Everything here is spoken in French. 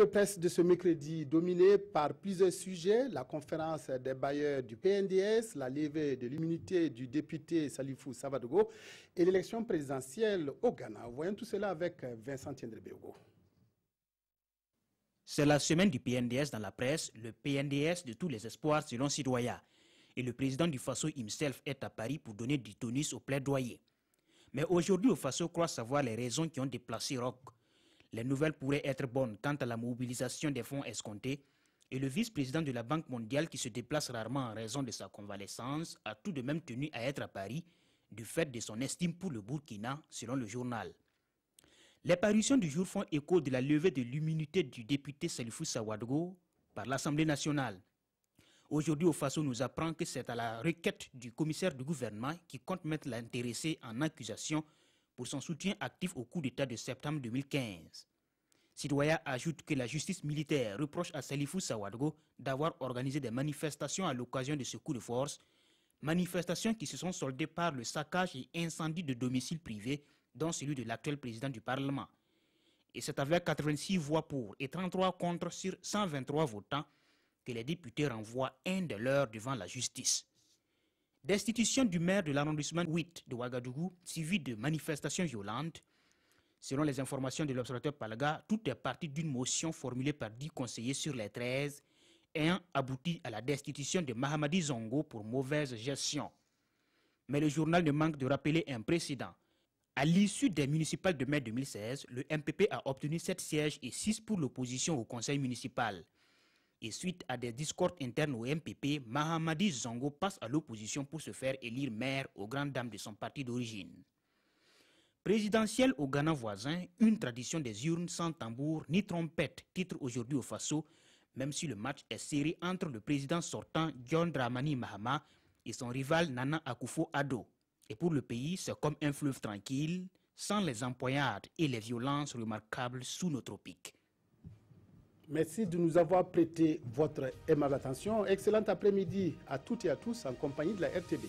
Le presse de ce mercredi, dominé par plusieurs sujets, la conférence des bailleurs du PNDS, la levée de l'immunité du député Salifou Savadogo et l'élection présidentielle au Ghana. Voyons tout cela avec Vincent Tiendrebeogo. C'est la semaine du PNDS dans la presse, le PNDS de tous les espoirs selon Sidoya. Et le président du Faso himself est à Paris pour donner du tonus au plaidoyer. Mais aujourd'hui, le Faso croit savoir les raisons qui ont déplacé Rock. Les nouvelles pourraient être bonnes quant à la mobilisation des fonds escomptés et le vice-président de la Banque mondiale qui se déplace rarement en raison de sa convalescence a tout de même tenu à être à Paris du fait de son estime pour le Burkina, selon le journal. Les parutions du jour font écho de la levée de l'immunité du député Salifou Sawadgo par l'Assemblée nationale. Aujourd'hui, Faso, nous apprend que c'est à la requête du commissaire du gouvernement qui compte mettre l'intéressé en accusation pour son soutien actif au coup d'État de septembre 2015. citoyens ajoute que la justice militaire reproche à Salifou Sawadgo d'avoir organisé des manifestations à l'occasion de ce coup de force, manifestations qui se sont soldées par le saccage et incendie de domiciles privés, dont celui de l'actuel président du Parlement. Et c'est avec 86 voix pour et 33 contre sur 123 votants que les députés renvoient un de leurs devant la justice destitution du maire de l'arrondissement 8 de Ouagadougou, suivie de manifestations violentes. Selon les informations de l'observateur Palaga, tout est parti d'une motion formulée par 10 conseillers sur les 13 ayant abouti à la destitution de Mahamadi Zongo pour mauvaise gestion. Mais le journal ne manque de rappeler un précédent. À l'issue des municipales de mai 2016, le MPP a obtenu 7 sièges et 6 pour l'opposition au conseil municipal et suite à des discordes internes au MPP, Mahamadi Zongo passe à l'opposition pour se faire élire maire aux grandes dames de son parti d'origine. Présidentielle au Ghana voisin, une tradition des urnes sans tambour ni trompette, titre aujourd'hui au Faso, même si le match est serré entre le président sortant John Dramani Mahama et son rival Nana Akufo-Addo. Et pour le pays, c'est comme un fleuve tranquille, sans les empoignades et les violences remarquables sous nos tropiques. Merci de nous avoir prêté votre aimable attention. Excellent après-midi à toutes et à tous en compagnie de la RTB.